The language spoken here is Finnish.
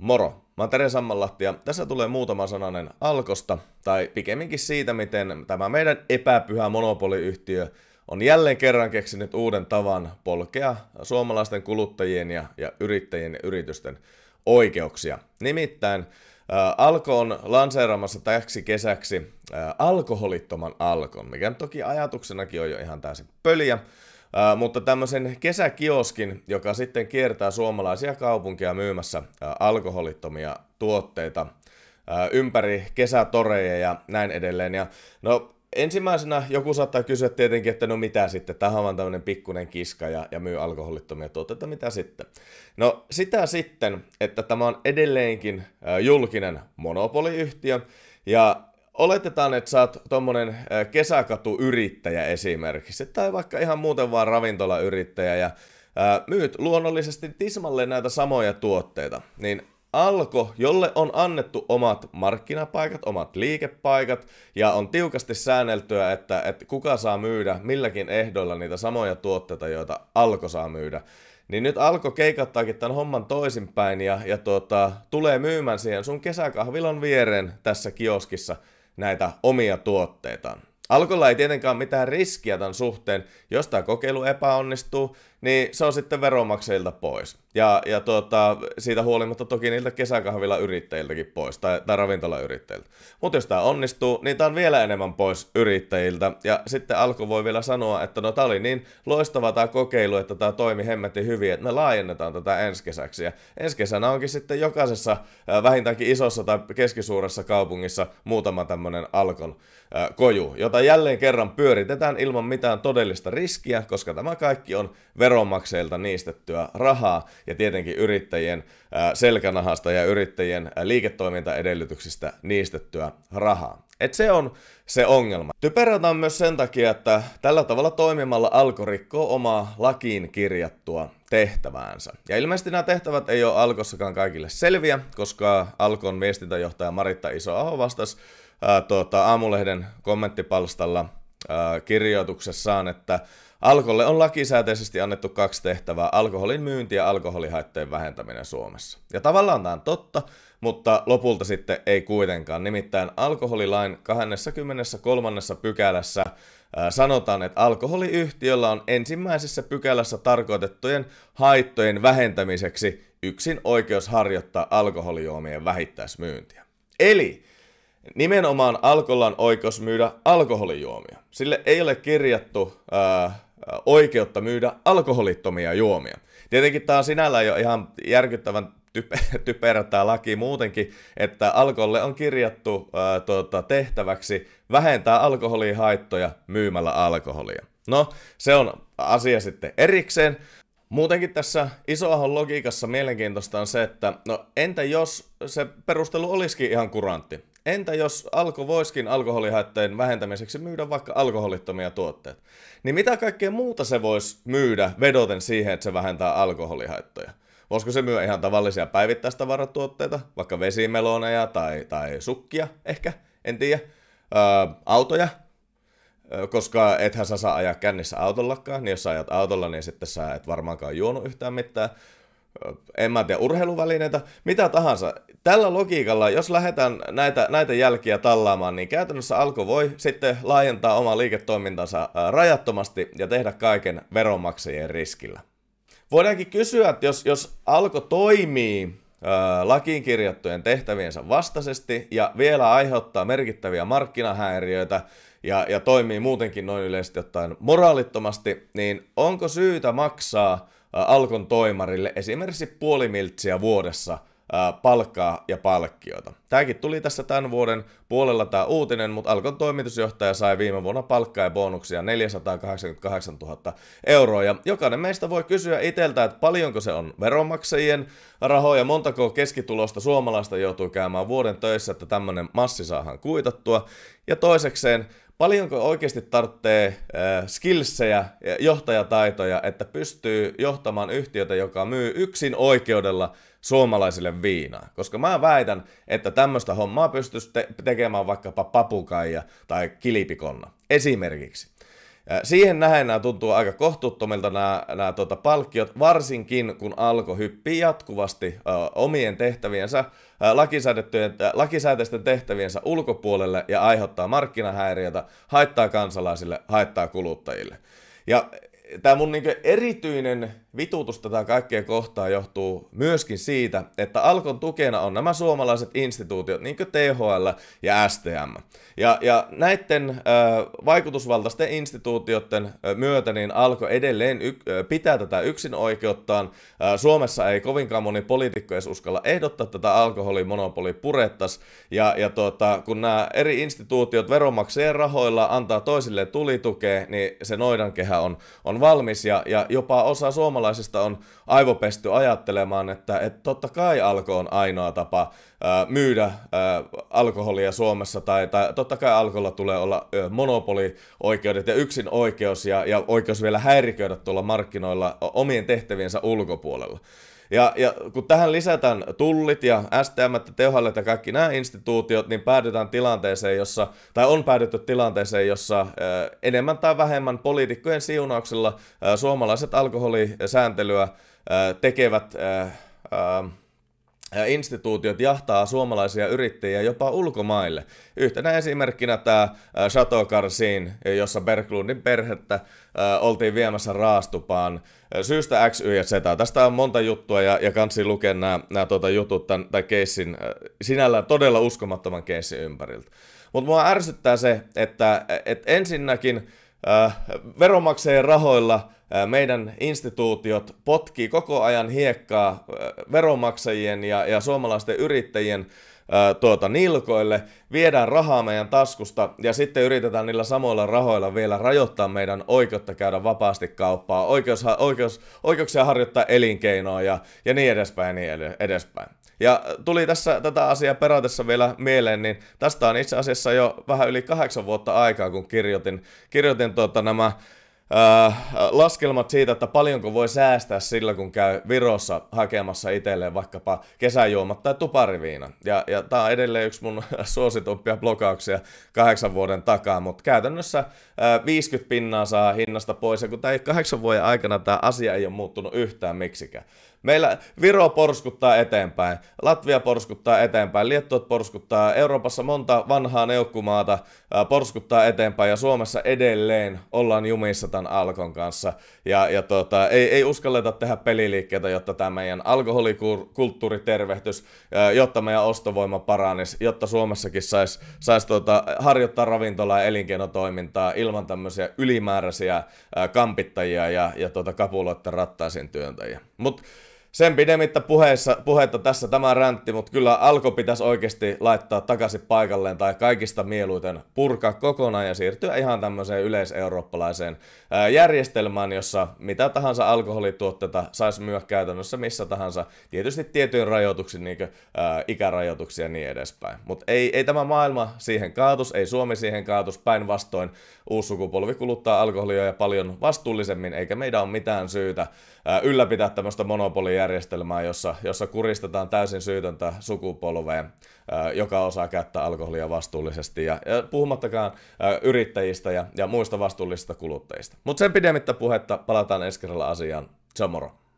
Moro! Mä oon Tere Sammanlahti ja tässä tulee muutama sananen Alkosta, tai pikemminkin siitä, miten tämä meidän epäpyhä monopoliyhtiö on jälleen kerran keksinyt uuden tavan polkea suomalaisten kuluttajien ja, ja yrittäjien ja yritysten oikeuksia. Nimittäin ää, äh, Alko on lanseeraamassa täksi kesäksi ää, äh, alkoholittoman Alkon, mikä toki ajatuksenakin on jo ihan täysin pöliä, mutta tämmöisen kesäkioskin, joka sitten kiertää suomalaisia kaupunkia myymässä alkoholittomia tuotteita äh, ympäri kesätoreja ja näin edelleen. Ja no ensimmäisenä joku saattaa kysyä tietenkin, että no mitä sitten, tähän on tämmöinen pikkunen kiska ja, ja myy alkoholittomia tuotteita, mitä sitten? No sitä sitten, että tämä on edelleenkin julkinen monopoliyhtiö ja Oletetaan, että sä oot tommonen kesäkatuyrittäjä esimerkiksi, tai vaikka ihan muuten vaan ravintolayrittäjä, ja myyt luonnollisesti tismalle näitä samoja tuotteita, niin Alko, jolle on annettu omat markkinapaikat, omat liikepaikat, ja on tiukasti säänneltyä, että, että kuka saa myydä milläkin ehdoilla niitä samoja tuotteita, joita Alko saa myydä, niin nyt Alko keikattaakin tämän homman toisinpäin ja, ja tuota, tulee myymään siihen sun kesäkahvilan viereen tässä kioskissa – näitä omia tuotteitaan. Alkolla ei tietenkään mitään riskiä tämän suhteen. Jos tämä kokeilu epäonnistuu, niin se on sitten veronmaksajilta pois. Ja, ja tuota, siitä huolimatta toki niiltä kesäkahvilla yrittäjiltäkin pois, tai, tai ravintolayrittäjiltä. Mutta jos tämä onnistuu, niin tämä on vielä enemmän pois yrittäjiltä. Ja sitten Alko voi vielä sanoa, että no tämä oli niin loistava tämä kokeilu, että tämä toimi hemmetti hyvin, että me laajennetaan tätä ensi kesäksi. Ja ensi kesänä onkin sitten jokaisessa vähintäänkin isossa tai keskisuuressa kaupungissa muutama tämmöinen Alkon koju, jota jälleen kerran pyöritetään ilman mitään todellista riskiä, koska tämä kaikki on veronmaksajilta niistettyä rahaa ja tietenkin yrittäjien selkänahasta ja yrittäjien liiketoimintaedellytyksistä niistettyä rahaa. Et se on se ongelma. Typerältä on myös sen takia, että tällä tavalla toimimalla Alko rikkoo omaa lakiin kirjattua tehtäväänsä. Ja ilmeisesti nämä tehtävät ei ole Alkossakaan kaikille selviä, koska Alkon viestintäjohtaja Maritta Isoaho vastasi ää, tuota, aamulehden kommenttipalstalla ää, kirjoituksessaan, että Alkolle on lakisääteisesti annettu kaksi tehtävää, alkoholin myynti ja alkoholihaittojen vähentäminen Suomessa. Ja tavallaan tämä on totta, mutta lopulta sitten ei kuitenkaan. Nimittäin alkoholilain 23. pykälässä sanotaan, että alkoholiyhtiöllä on ensimmäisessä pykälässä tarkoitettujen haittojen vähentämiseksi yksin oikeus harjoittaa alkoholijuomien vähittäismyyntiä. Eli nimenomaan alkolla on oikeus myydä alkoholijuomia. Sille ei ole kirjattu ää, oikeutta myydä alkoholittomia juomia. Tietenkin tämä on sinällään jo ihan järkyttävän typerä tämä laki muutenkin, että alkolle on kirjattu ää, tuota, tehtäväksi vähentää alkoholihaittoja myymällä alkoholia. No, se on asia sitten erikseen. Muutenkin tässä isoahon logiikassa mielenkiintoista on se, että no entä jos se perustelu olisikin ihan kurantti? Entä jos alko voiskin alkoholihaitteen vähentämiseksi myydä vaikka alkoholittomia tuotteita? Niin mitä kaikkea muuta se voisi myydä vedoten siihen, että se vähentää alkoholihaittoja? Voisiko se myydä ihan tavallisia päivittäistavaratuotteita, vaikka vesimeloneja tai, tai sukkia ehkä, en tiedä, öö, autoja, öö, koska ethän sä saa ajaa kännissä autollakaan, niin jos sä ajat autolla, niin sitten sä et varmaankaan juonut yhtään mitään en mä tiedä, urheiluvälineitä, mitä tahansa. Tällä logiikalla, jos lähdetään näitä, näitä jälkiä tallaamaan, niin käytännössä Alko voi sitten laajentaa omaa liiketoimintansa äh, rajattomasti ja tehdä kaiken veronmaksajien riskillä. Voidaankin kysyä, että jos, jos Alko toimii äh, lakiin kirjattujen tehtäviensä vastaisesti ja vielä aiheuttaa merkittäviä markkinahäiriöitä ja, ja toimii muutenkin noin yleisesti ottaen moraalittomasti, niin onko syytä maksaa – Alkon toimarille esimerkiksi puoli miltsiä vuodessa palkkaa ja palkkiota. Tämäkin tuli tässä tämän vuoden puolella tämä uutinen, mutta Alkon toimitusjohtaja sai viime vuonna palkkaa ja bonuksia 488 000 euroa. Ja jokainen meistä voi kysyä itseltä, että paljonko se on veronmaksajien rahoja, montako keskitulosta suomalaista joutuu käymään vuoden töissä, että tämmöinen massi saahan kuitattua. Ja toisekseen, paljonko oikeasti tarvitsee äh, skillsejä ja johtajataitoja, että pystyy johtamaan yhtiötä, joka myy yksin oikeudella suomalaisille viinaa. Koska mä väitän, että tämmöistä hommaa pystyisi te- tekemään vaikkapa papukaija tai kilipikonna esimerkiksi. Siihen nähen nämä tuntuu aika kohtuuttomilta nämä, nämä tuota, palkkiot, varsinkin kun Alko hyppii jatkuvasti ö, omien tehtäviensä, ö, lakisäädettyjen, ö, lakisääteisten tehtäviensä ulkopuolelle ja aiheuttaa markkinahäiriötä, haittaa kansalaisille, haittaa kuluttajille. Ja tämä mun niinku erityinen vitutus tätä kaikkea kohtaa johtuu myöskin siitä, että Alkon tukena on nämä suomalaiset instituutiot, niin kuin THL ja STM. Ja, ja näiden ö, vaikutusvaltaisten instituutioiden myötä niin Alko edelleen yk, pitää tätä yksin oikeuttaan. Ö, Suomessa ei kovinkaan moni poliitikko edes uskalla ehdottaa tätä alkoholimonopoli purettas. Ja, ja tuota, kun nämä eri instituutiot veronmaksajien rahoilla antaa toisilleen tulitukea, niin se noidankehä on, on valmis ja, ja jopa osa suomalaisista on aivopesty ajattelemaan, että, että totta kai alko on ainoa tapa myydä alkoholia Suomessa, tai, tai totta kai alkoholla tulee olla monopolioikeudet ja yksin oikeus ja, ja oikeus vielä häiriköidä tuolla markkinoilla omien tehtäviensä ulkopuolella. Ja, ja kun tähän lisätään tullit ja STM, THL ja kaikki nämä instituutiot, niin päädytään tilanteeseen, jossa, tai on päädytty tilanteeseen, jossa enemmän tai vähemmän poliitikkojen siunauksella suomalaiset alkoholisääntelyä eh, tekevät instituutiot jahtaa suomalaisia yrittäjiä jopa ulkomaille. Yhtenä esimerkkinä tämä Carsin, jossa Berglundin perhettä oltiin viemässä raastupaan syystä X, Y ja Z. Tästä on monta juttua ja, ja kansi lukee nämä, nämä tuota jutut tämän, tämän keissin, sinällään todella uskomattoman keissin ympäriltä. Mutta mua ärsyttää se, että että ensinnäkin Äh, veronmaksajien rahoilla äh, meidän instituutiot potkii koko ajan hiekkaa äh, veronmaksajien ja, ja suomalaisten yrittäjien tuota, nilkoille, viedään rahaa meidän taskusta ja sitten yritetään niillä samoilla rahoilla vielä rajoittaa meidän oikeutta käydä vapaasti kauppaa, oikeus, oikeus, oikeuksia harjoittaa elinkeinoa ja, ja niin edespäin ja niin edespäin. Ja tuli tässä tätä asiaa perätessä vielä mieleen, niin tästä on itse asiassa jo vähän yli kahdeksan vuotta aikaa, kun kirjoitin, kirjoitin tuota, nämä äh, laskelmat siitä, että paljonko voi säästää sillä, kun käy Virossa hakemassa itselleen vaikkapa kesäjuomat tai tupariviina. Ja, ja tämä on edelleen yksi mun suositumpia blokauksia kahdeksan vuoden takaa, mutta käytännössä äh, 50 pinnaa saa hinnasta pois, ja kun tämä kahdeksan vuoden aikana tämä asia ei ole muuttunut yhtään miksikään. Meillä Viro porskuttaa eteenpäin, Latvia porskuttaa eteenpäin, Liettuat porskuttaa, Euroopassa monta vanhaa neukkumaata äh, porskuttaa eteenpäin ja Suomessa edelleen ollaan jumissa tämän alkon kanssa. Ja, ja tota, ei, ei uskalleta tehdä peliliikkeitä, jotta tämä meidän alkoholikulttuuritervehtys, jotta meidän ostovoima paranisi, jotta Suomessakin saisi sais tota, harjoittaa ravintolaa ja elinkeinotoimintaa ilman tämmöisiä ylimääräisiä kampittajia ja, ja tota, kapuloiden rattaisin työntäjiä. Mutta sen pidemmittä puheessa, puhetta tässä tämä räntti, mutta kyllä alko pitäisi oikeasti laittaa takaisin paikalleen tai kaikista mieluiten purkaa kokonaan ja siirtyä ihan tämmöiseen yleiseurooppalaiseen järjestelmään, jossa mitä tahansa alkoholituotteita saisi myyä käytännössä missä tahansa, tietysti tietyin rajoituksiin, niin ikärajoituksia ja niin edespäin. Mutta ei, ei tämä maailma siihen kaatus, ei Suomi siihen kaatus, päinvastoin uusi sukupolvi kuluttaa alkoholia ja paljon vastuullisemmin, eikä meidän ole mitään syytä ylläpitää tämmöistä monopolia järjestelmää, jossa, jossa kuristetaan täysin syytöntä sukupolveen, joka osaa käyttää alkoholia vastuullisesti, ja, ja puhumattakaan yrittäjistä ja, ja muista vastuullisista kuluttajista. Mutta sen pidemmittä puhetta palataan ensi kerralla asiaan. Se on moro.